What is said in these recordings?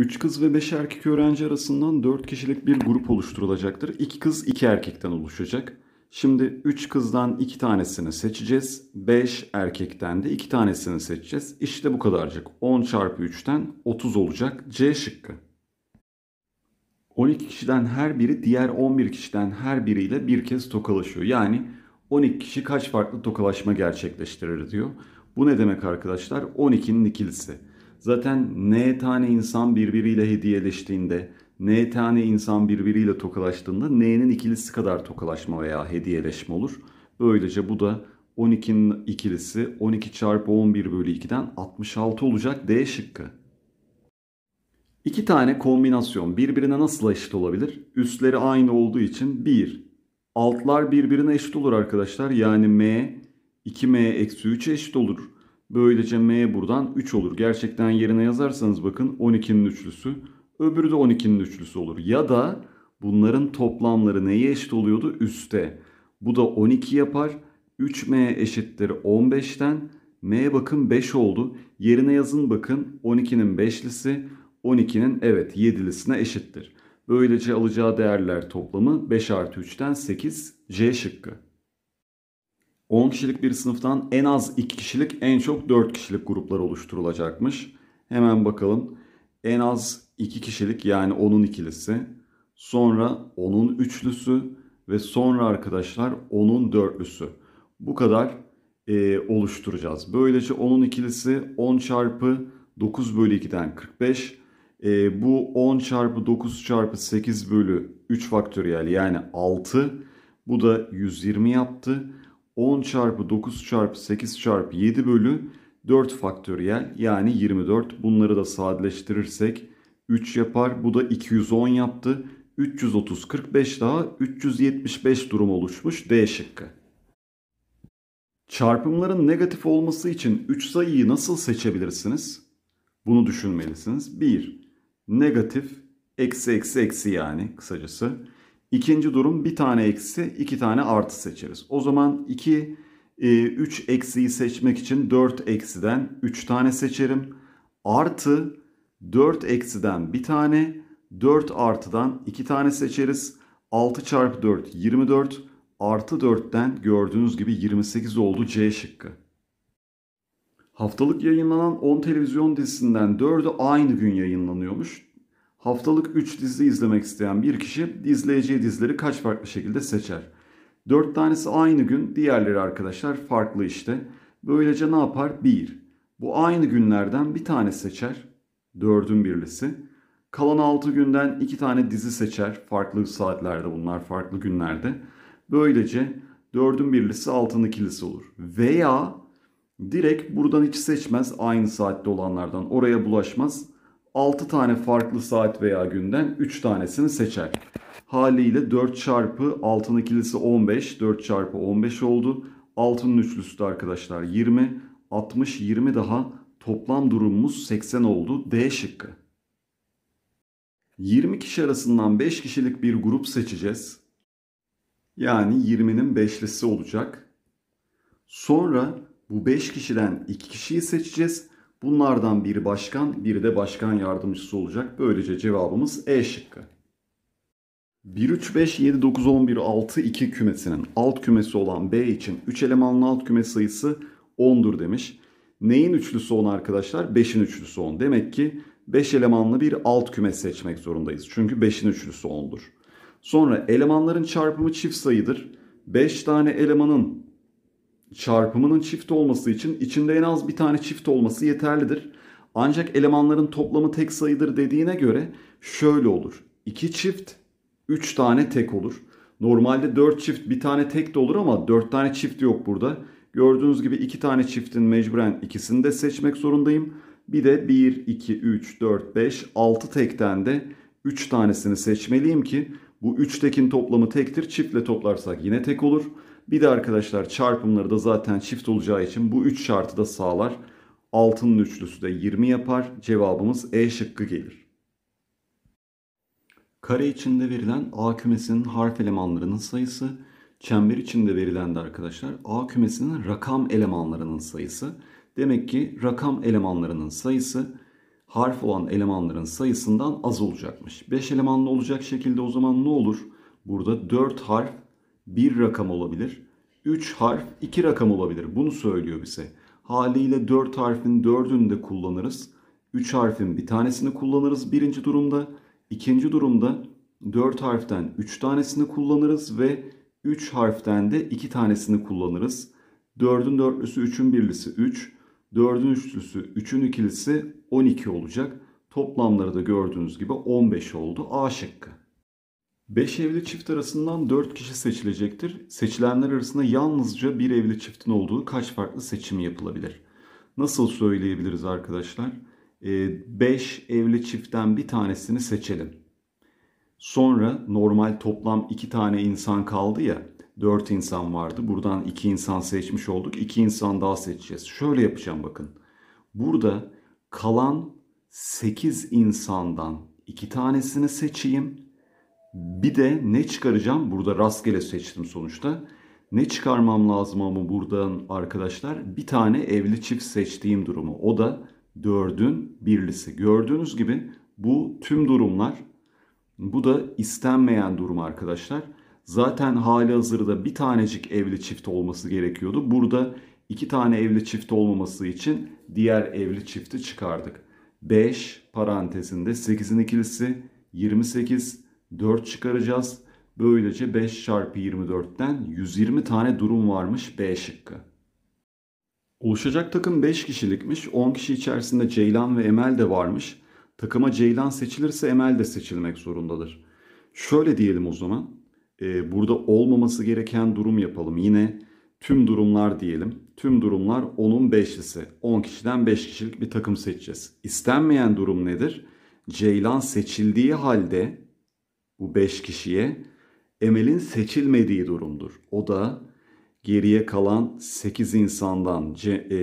3 kız ve 5 erkek öğrenci arasından 4 kişilik bir grup oluşturulacaktır. 2 kız 2 erkekten oluşacak. Şimdi 3 kızdan 2 tanesini seçeceğiz. 5 erkekten de 2 tanesini seçeceğiz. İşte bu kadarcık. 10 çarpı 3'ten 30 olacak. C şıkkı. 12 kişiden her biri diğer 11 kişiden her biriyle bir kez tokalaşıyor. Yani 12 kişi kaç farklı tokalaşma gerçekleştirir diyor. Bu ne demek arkadaşlar? 12'nin ikilisi. Zaten ne tane insan birbiriyle hediyeleştiğinde, ne tane insan birbiriyle tokalaştığında neyinin ikilisi kadar tokalaşma veya hediyeleşme olur. Böylece bu da 12'nin ikilisi 12 çarpı 11 bölü 2'den 66 olacak D şıkkı. İki tane kombinasyon birbirine nasıl eşit olabilir? Üstleri aynı olduğu için 1. Altlar birbirine eşit olur arkadaşlar. Yani M 2M eksi 3 eşit olur. Böylece m buradan 3 olur. Gerçekten yerine yazarsanız bakın 12'nin üçlüsü. Öbürü de 12'nin üçlüsü olur. Ya da bunların toplamları neye eşit oluyordu? Üste. Bu da 12 yapar. 3m eşittir 15'ten. m bakın 5 oldu. Yerine yazın bakın 12'nin 5'lisi 12'nin evet 7'lisine eşittir. Böylece alacağı değerler toplamı 5 artı 3'ten 8 C şıkkı. 10 kişilik bir sınıftan en az 2 kişilik en çok 4 kişilik gruplar oluşturulacakmış. Hemen bakalım. En az 2 kişilik yani onun ikilisi. Sonra onun üçlüsü ve sonra arkadaşlar onun dörtlüsü. Bu kadar e, oluşturacağız. Böylece onun ikilisi 10 çarpı 9 bölü 2'den 45. E, bu 10 çarpı 9 çarpı 8 bölü 3 faktöriyel yani 6. Bu da 120 yaptı. 10 çarpı 9 çarpı 8 çarpı 7 bölü 4 faktöriyel yani 24. Bunları da sadeleştirirsek 3 yapar. Bu da 210 yaptı. 330 45 daha 375 durum oluşmuş D şıkkı. Çarpımların negatif olması için 3 sayıyı nasıl seçebilirsiniz? Bunu düşünmelisiniz. 1. Negatif eksi eksi eksi yani kısacası. İkinci durum bir tane eksi iki tane artı seçeriz. O zaman 2 3 e, eksiyi seçmek için 4 eksiden 3 tane seçerim. Artı 4 eksiden bir tane 4 artıdan 2 tane seçeriz. 6 çarpı 4 24 artı 4'ten gördüğünüz gibi 28 oldu C şıkkı. Haftalık yayınlanan 10 televizyon dizisinden 4'ü aynı gün yayınlanıyormuş. Haftalık 3 dizi izlemek isteyen bir kişi izleyeceği dizileri kaç farklı şekilde seçer? 4 tanesi aynı gün, diğerleri arkadaşlar farklı işte. Böylece ne yapar? 1. Bu aynı günlerden bir tane seçer. 4'ün birlisi. Kalan 6 günden 2 tane dizi seçer. Farklı saatlerde bunlar, farklı günlerde. Böylece 4'ün birlisi 6'nın ikilisi olur. Veya direkt buradan hiç seçmez aynı saatte olanlardan oraya bulaşmaz 6 tane farklı saat veya günden 3 tanesini seçer. Haliyle 4 çarpı 6'nın ikilisi 15, 4 çarpı 15 oldu. 6'nın üçlüsü de arkadaşlar 20, 60, 20 daha toplam durumumuz 80 oldu. D şıkkı. 20 kişi arasından 5 kişilik bir grup seçeceğiz. Yani 20'nin 5'lisi olacak. Sonra bu 5 kişiden 2 kişiyi seçeceğiz Bunlardan bir başkan, bir de başkan yardımcısı olacak. Böylece cevabımız E şıkkı. 1 3 5 7 9 11 6 2 kümesinin alt kümesi olan B için 3 elemanlı alt küme sayısı 10'dur demiş. Neyin üçlüsü 10 arkadaşlar? 5'in üçlüsü 10. Demek ki 5 elemanlı bir alt küme seçmek zorundayız. Çünkü 5'in üçlüsü 10'dur. Sonra elemanların çarpımı çift sayıdır. 5 tane elemanın çarpımının çift olması için içinde en az bir tane çift olması yeterlidir. Ancak elemanların toplamı tek sayıdır dediğine göre şöyle olur. 2 çift 3 tane tek olur. Normalde 4 çift bir tane tek de olur ama 4 tane çift yok burada. Gördüğünüz gibi 2 tane çiftin mecburen ikisini de seçmek zorundayım. Bir de 1, 2, 3, 4, 5, 6 tekten de 3 tanesini seçmeliyim ki bu 3 tekin toplamı tektir. Çiftle toplarsak yine tek olur. Bir de arkadaşlar çarpımları da zaten çift olacağı için bu 3 şartı da sağlar. Altının üçlüsü de 20 yapar. Cevabımız E şıkkı gelir. Kare içinde verilen A kümesinin harf elemanlarının sayısı, çember içinde verilen de arkadaşlar A kümesinin rakam elemanlarının sayısı. Demek ki rakam elemanlarının sayısı harf olan elemanların sayısından az olacakmış. 5 elemanlı olacak şekilde o zaman ne olur? Burada 4 harf bir rakam olabilir. 3 harf 2 rakam olabilir. Bunu söylüyor bize. Haliyle 4 harfin 4'ünü de kullanırız. 3 harfin bir tanesini kullanırız birinci durumda. İkinci durumda 4 harften 3 tanesini kullanırız ve 3 harften de 2 tanesini kullanırız. 4'ün dörtlüsü 3'ün birlisi 3. 4'ün üçlüsü 3'ün ikilisi 12 olacak. Toplamları da gördüğünüz gibi 15 oldu. A şıkkı. 5 evli çift arasından 4 kişi seçilecektir. Seçilenler arasında yalnızca bir evli çiftin olduğu kaç farklı seçim yapılabilir? Nasıl söyleyebiliriz arkadaşlar? 5 e, ee, evli çiftten bir tanesini seçelim. Sonra normal toplam 2 tane insan kaldı ya. 4 insan vardı. Buradan 2 insan seçmiş olduk. 2 insan daha seçeceğiz. Şöyle yapacağım bakın. Burada kalan 8 insandan 2 tanesini seçeyim bir de ne çıkaracağım? Burada rastgele seçtim sonuçta. Ne çıkarmam lazım ama buradan arkadaşlar? Bir tane evli çift seçtiğim durumu. O da 4'ün birlisi. Gördüğünüz gibi bu tüm durumlar bu da istenmeyen durum arkadaşlar. Zaten hali hazırda bir tanecik evli çift olması gerekiyordu. Burada iki tane evli çift olmaması için diğer evli çifti çıkardık. 5 parantezinde 8'in ikilisi 28 4 çıkaracağız. Böylece 5 çarpı 24'ten 120 tane durum varmış B şıkkı. Oluşacak takım 5 kişilikmiş. 10 kişi içerisinde Ceylan ve Emel de varmış. Takıma Ceylan seçilirse Emel de seçilmek zorundadır. Şöyle diyelim o zaman. E, burada olmaması gereken durum yapalım. Yine tüm durumlar diyelim. Tüm durumlar onun 5'lisi. 10 kişiden 5 kişilik bir takım seçeceğiz. İstenmeyen durum nedir? Ceylan seçildiği halde bu beş kişiye Emel'in seçilmediği durumdur. O da geriye kalan 8 insandan C, e,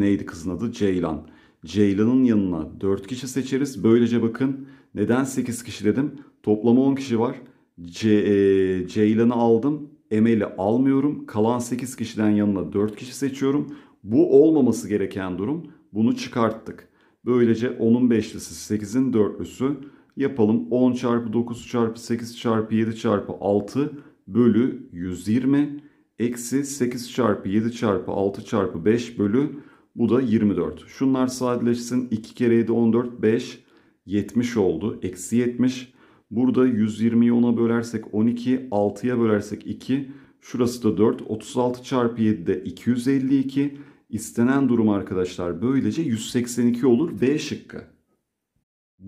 neydi kızın adı? Ceylan. Ceylan'ın yanına 4 kişi seçeriz. Böylece bakın neden 8 kişi dedim? Toplam 10 kişi var. C, e, Ceylan'ı aldım. Emel'i almıyorum. Kalan 8 kişiden yanına 4 kişi seçiyorum. Bu olmaması gereken durum. Bunu çıkarttık. Böylece 10'un 5'lisi, 8'in 4'lüsü, yapalım. 10 çarpı 9 çarpı 8 çarpı 7 çarpı 6 bölü 120 eksi 8 çarpı 7 çarpı 6 çarpı 5 bölü bu da 24. Şunlar sadeleşsin 2 kere 7 14 5 70 oldu. Eksi 70. Burada 120'yi 10'a bölersek 12 6'ya bölersek 2 şurası da 4 36 çarpı 7 de 252 İstenen durum arkadaşlar böylece 182 olur B şıkkı.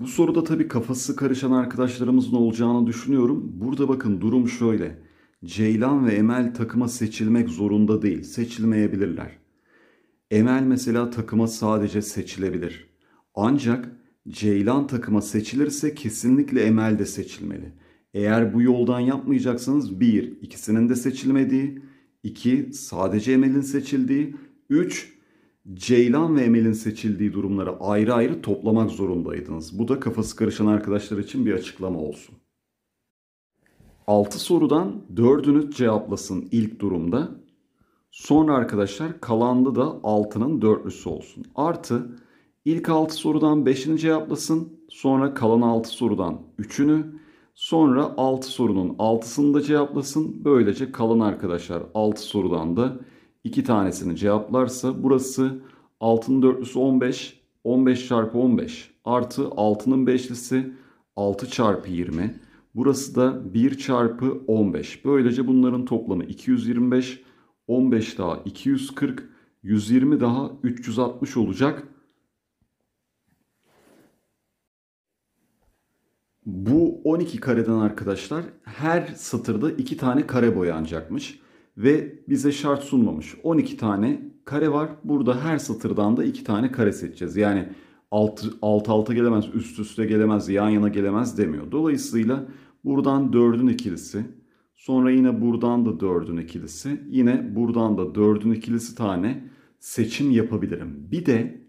Bu soruda tabii kafası karışan arkadaşlarımızın olacağını düşünüyorum. Burada bakın durum şöyle. Ceylan ve Emel takıma seçilmek zorunda değil. Seçilmeyebilirler. Emel mesela takıma sadece seçilebilir. Ancak Ceylan takıma seçilirse kesinlikle Emel de seçilmeli. Eğer bu yoldan yapmayacaksanız 1. ikisinin de seçilmediği, 2. sadece Emel'in seçildiği, 3. Ceylan ve Emel'in seçildiği durumları ayrı ayrı toplamak zorundaydınız. Bu da kafası karışan arkadaşlar için bir açıklama olsun. 6 sorudan 4'ünü cevaplasın ilk durumda. Sonra arkadaşlar kalandı da 6'nın dörtlüsü olsun. Artı ilk 6 sorudan 5'ini cevaplasın. Sonra kalan 6 sorudan 3'ünü. Sonra 6 sorunun 6'sını da cevaplasın. Böylece kalan arkadaşlar 6 sorudan da 2 tanesini cevaplarsa burası altının dörtlüsü 15. 15 çarpı 15 artı altının beşlisi 6 çarpı 20. Burası da 1 çarpı 15. Böylece bunların toplamı 225. 15 daha 240. 120 daha 360 olacak. Bu 12 kareden arkadaşlar her satırda 2 tane kare boyanacakmış ve bize şart sunmamış. 12 tane kare var. Burada her satırdan da 2 tane kare seçeceğiz. Yani alt, alt alta gelemez, üst üste gelemez, yan yana gelemez demiyor. Dolayısıyla buradan 4'ün ikilisi, sonra yine buradan da 4'ün ikilisi, yine buradan da 4'ün ikilisi tane seçim yapabilirim. Bir de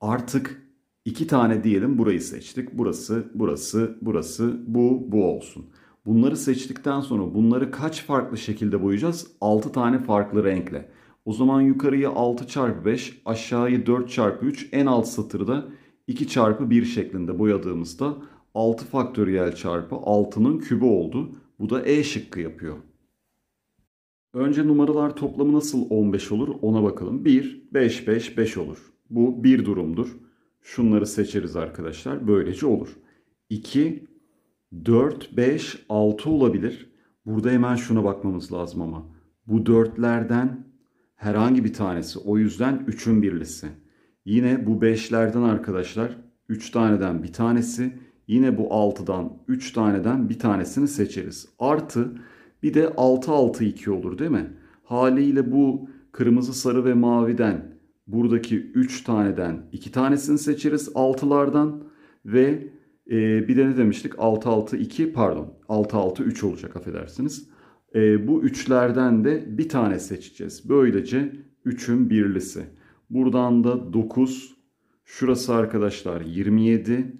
artık iki tane diyelim burayı seçtik. Burası, burası, burası, bu, bu olsun. Bunları seçtikten sonra bunları kaç farklı şekilde boyayacağız? 6 tane farklı renkle. O zaman yukarıyı 6 çarpı 5, aşağıyı 4 çarpı 3, en alt satırı da 2 çarpı 1 şeklinde boyadığımızda 6 faktöriyel çarpı 6'nın kübü oldu. Bu da E şıkkı yapıyor. Önce numaralar toplamı nasıl 15 olur ona bakalım. 1, 5, 5, 5 olur. Bu bir durumdur. Şunları seçeriz arkadaşlar. Böylece olur. 2, 4, 5, 6 olabilir. Burada hemen şuna bakmamız lazım ama. Bu dörtlerden herhangi bir tanesi. O yüzden 3'ün birlisi. Yine bu 5'lerden arkadaşlar 3 taneden bir tanesi. Yine bu 6'dan 3 taneden bir tanesini seçeriz. Artı bir de 6 6 2 olur değil mi? Haliyle bu kırmızı, sarı ve maviden buradaki 3 taneden 2 tanesini seçeriz 6'lardan ve e, bir de ne demiştik? 6-6-2 pardon 6-6-3 olacak affedersiniz. E, bu üçlerden de bir tane seçeceğiz. Böylece 3'ün birlisi. Buradan da 9. Şurası arkadaşlar 27.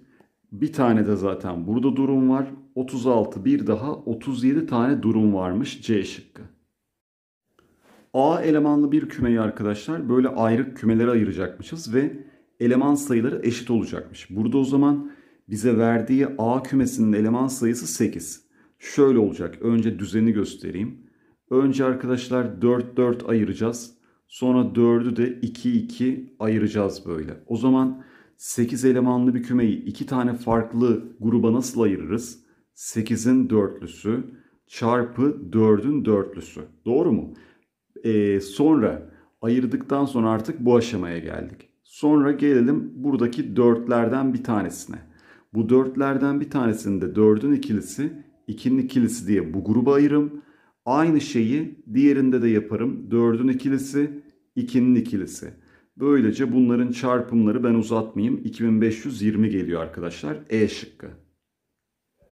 Bir tane de zaten burada durum var. 36 bir daha 37 tane durum varmış C şıkkı. A elemanlı bir kümeyi arkadaşlar böyle ayrı kümelere ayıracakmışız ve eleman sayıları eşit olacakmış. Burada o zaman bize verdiği A kümesinin eleman sayısı 8. Şöyle olacak. Önce düzeni göstereyim. Önce arkadaşlar 4 4 ayıracağız. Sonra 4'ü de 2 2 ayıracağız böyle. O zaman 8 elemanlı bir kümeyi 2 tane farklı gruba nasıl ayırırız? 8'in dörtlüsü çarpı 4'ün dörtlüsü. Doğru mu? Ee, sonra ayırdıktan sonra artık bu aşamaya geldik. Sonra gelelim buradaki dörtlerden bir tanesine. Bu dörtlerden bir tanesinde dördün ikilisi, ikinin ikilisi diye bu gruba ayırırım. Aynı şeyi diğerinde de yaparım. Dördün ikilisi, ikinin ikilisi. Böylece bunların çarpımları ben uzatmayayım. 2520 geliyor arkadaşlar. E şıkkı.